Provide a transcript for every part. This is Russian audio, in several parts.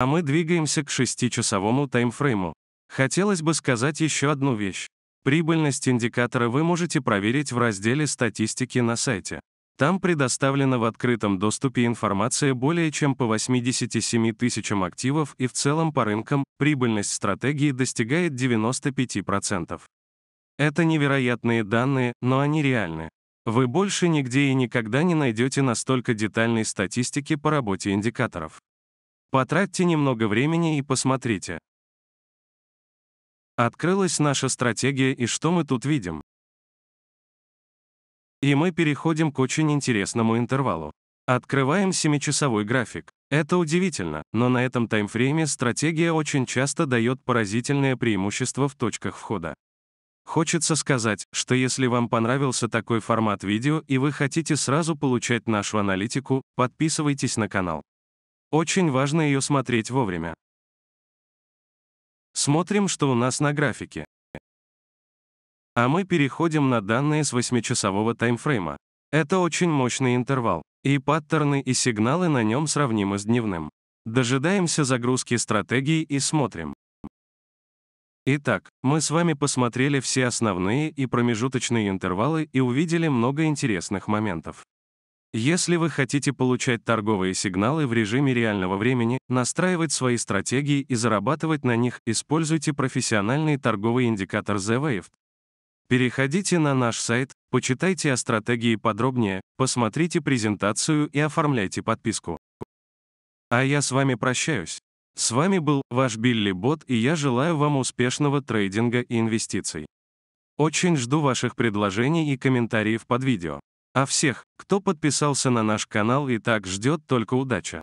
А мы двигаемся к шестичасовому таймфрейму. Хотелось бы сказать еще одну вещь. Прибыльность индикатора вы можете проверить в разделе «Статистики» на сайте. Там предоставлена в открытом доступе информация более чем по 87 тысячам активов и в целом по рынкам прибыльность стратегии достигает 95%. Это невероятные данные, но они реальны. Вы больше нигде и никогда не найдете настолько детальной статистики по работе индикаторов. Потратьте немного времени и посмотрите. Открылась наша стратегия и что мы тут видим? И мы переходим к очень интересному интервалу. Открываем 7-часовой график. Это удивительно, но на этом таймфрейме стратегия очень часто дает поразительное преимущество в точках входа. Хочется сказать, что если вам понравился такой формат видео и вы хотите сразу получать нашу аналитику, подписывайтесь на канал. Очень важно ее смотреть вовремя. Смотрим, что у нас на графике. А мы переходим на данные с 8-часового таймфрейма. Это очень мощный интервал, и паттерны и сигналы на нем сравнимы с дневным. Дожидаемся загрузки стратегии и смотрим. Итак, мы с вами посмотрели все основные и промежуточные интервалы и увидели много интересных моментов. Если вы хотите получать торговые сигналы в режиме реального времени, настраивать свои стратегии и зарабатывать на них, используйте профессиональный торговый индикатор The Wave. Переходите на наш сайт, почитайте о стратегии подробнее, посмотрите презентацию и оформляйте подписку. А я с вами прощаюсь. С вами был ваш Билли Бот и я желаю вам успешного трейдинга и инвестиций. Очень жду ваших предложений и комментариев под видео. А всех, кто подписался на наш канал и так ждет только удача.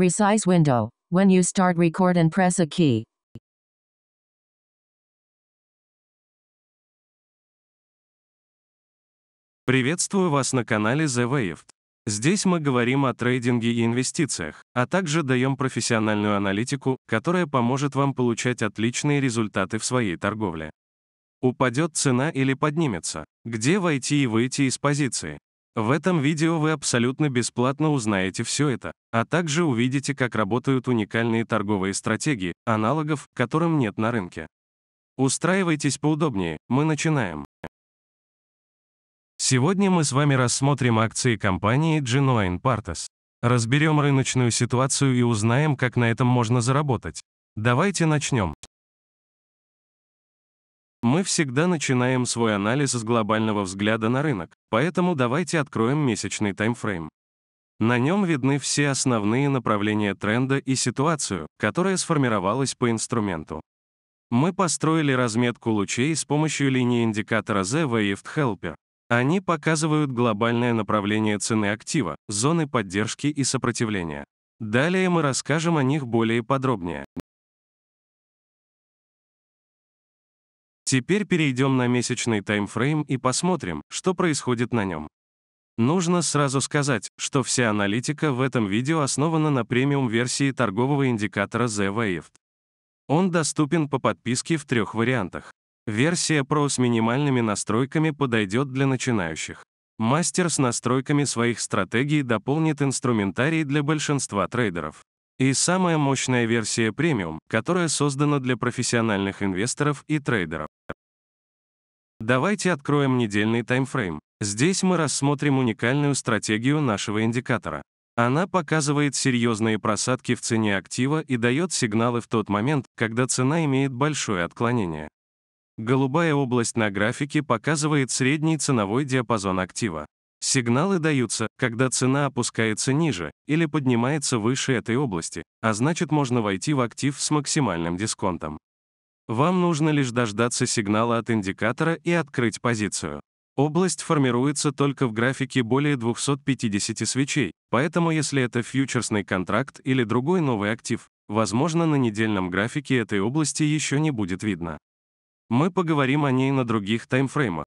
Resize window. When you start record and press a key. Приветствую вас на канале The Waved. Здесь мы говорим о трейдинге и инвестициях, а также даем профессиональную аналитику, которая поможет вам получать отличные результаты в своей торговле. Упадет цена или поднимется? Где войти и выйти из позиции? В этом видео вы абсолютно бесплатно узнаете все это, а также увидите, как работают уникальные торговые стратегии, аналогов, которым нет на рынке. Устраивайтесь поудобнее, мы начинаем. Сегодня мы с вами рассмотрим акции компании Genoin Partas. Разберем рыночную ситуацию и узнаем, как на этом можно заработать. Давайте начнем. Мы всегда начинаем свой анализ с глобального взгляда на рынок, поэтому давайте откроем месячный таймфрейм. На нем видны все основные направления тренда и ситуацию, которая сформировалась по инструменту. Мы построили разметку лучей с помощью линии индикатора Z Waved Helper. Они показывают глобальное направление цены актива, зоны поддержки и сопротивления. Далее мы расскажем о них более подробнее. Теперь перейдем на месячный таймфрейм и посмотрим, что происходит на нем. Нужно сразу сказать, что вся аналитика в этом видео основана на премиум-версии торгового индикатора ZWAVT. Он доступен по подписке в трех вариантах. Версия Pro с минимальными настройками подойдет для начинающих. Мастер с настройками своих стратегий дополнит инструментарий для большинства трейдеров и самая мощная версия премиум, которая создана для профессиональных инвесторов и трейдеров. Давайте откроем недельный таймфрейм. Здесь мы рассмотрим уникальную стратегию нашего индикатора. Она показывает серьезные просадки в цене актива и дает сигналы в тот момент, когда цена имеет большое отклонение. Голубая область на графике показывает средний ценовой диапазон актива. Сигналы даются, когда цена опускается ниже или поднимается выше этой области, а значит можно войти в актив с максимальным дисконтом. Вам нужно лишь дождаться сигнала от индикатора и открыть позицию. Область формируется только в графике более 250 свечей, поэтому если это фьючерсный контракт или другой новый актив, возможно, на недельном графике этой области еще не будет видно. Мы поговорим о ней на других таймфреймах,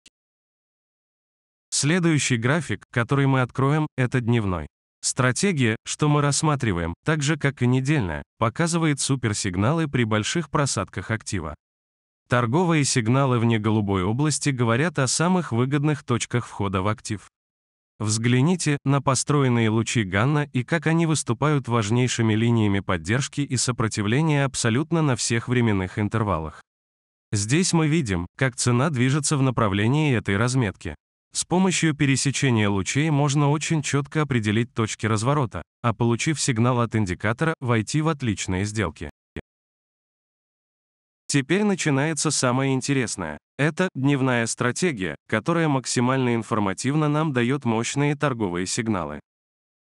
Следующий график, который мы откроем, это дневной. Стратегия, что мы рассматриваем, так же как и недельная, показывает суперсигналы при больших просадках актива. Торговые сигналы вне голубой области говорят о самых выгодных точках входа в актив. Взгляните на построенные лучи Ганна и как они выступают важнейшими линиями поддержки и сопротивления абсолютно на всех временных интервалах. Здесь мы видим, как цена движется в направлении этой разметки. С помощью пересечения лучей можно очень четко определить точки разворота, а получив сигнал от индикатора, войти в отличные сделки. Теперь начинается самое интересное. Это дневная стратегия, которая максимально информативно нам дает мощные торговые сигналы.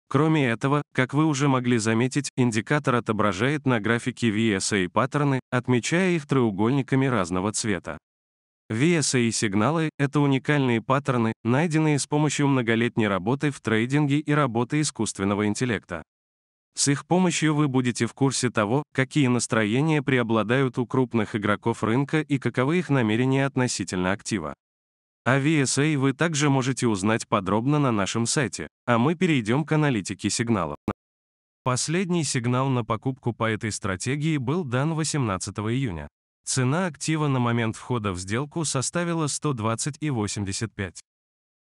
Кроме этого, как вы уже могли заметить, индикатор отображает на графике VSA паттерны, отмечая их треугольниками разного цвета. VSA и сигналы — это уникальные паттерны, найденные с помощью многолетней работы в трейдинге и работы искусственного интеллекта. С их помощью вы будете в курсе того, какие настроения преобладают у крупных игроков рынка и каковы их намерения относительно актива. О VSA вы также можете узнать подробно на нашем сайте, а мы перейдем к аналитике сигналов. Последний сигнал на покупку по этой стратегии был дан 18 июня. Цена актива на момент входа в сделку составила 120,85.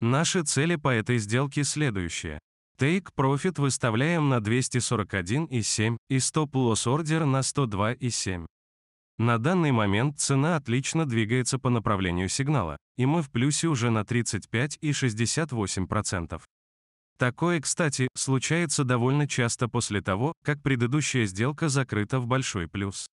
Наши цели по этой сделке следующие. Take Profit выставляем на 241,7 и Stop Loss Order на 102,7. На данный момент цена отлично двигается по направлению сигнала, и мы в плюсе уже на 35,68%. Такое, кстати, случается довольно часто после того, как предыдущая сделка закрыта в большой плюс.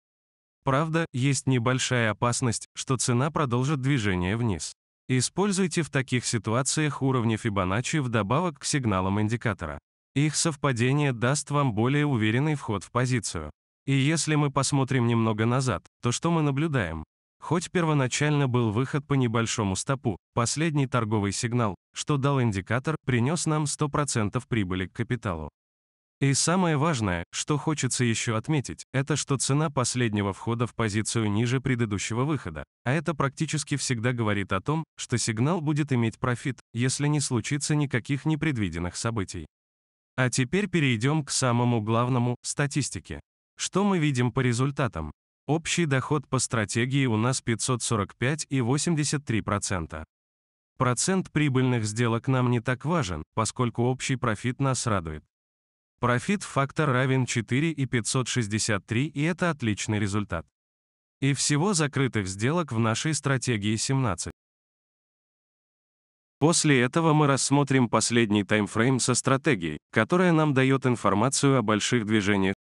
Правда, есть небольшая опасность, что цена продолжит движение вниз. Используйте в таких ситуациях уровни Fibonacci вдобавок к сигналам индикатора. Их совпадение даст вам более уверенный вход в позицию. И если мы посмотрим немного назад, то что мы наблюдаем? Хоть первоначально был выход по небольшому стопу, последний торговый сигнал, что дал индикатор, принес нам 100% прибыли к капиталу. И самое важное, что хочется еще отметить, это что цена последнего входа в позицию ниже предыдущего выхода. А это практически всегда говорит о том, что сигнал будет иметь профит, если не случится никаких непредвиденных событий. А теперь перейдем к самому главному – статистике. Что мы видим по результатам? Общий доход по стратегии у нас 545,83%. Процент прибыльных сделок нам не так важен, поскольку общий профит нас радует. Профит-фактор равен 4 и 563, и это отличный результат. И всего закрытых сделок в нашей стратегии 17. После этого мы рассмотрим последний таймфрейм со стратегией, которая нам дает информацию о больших движениях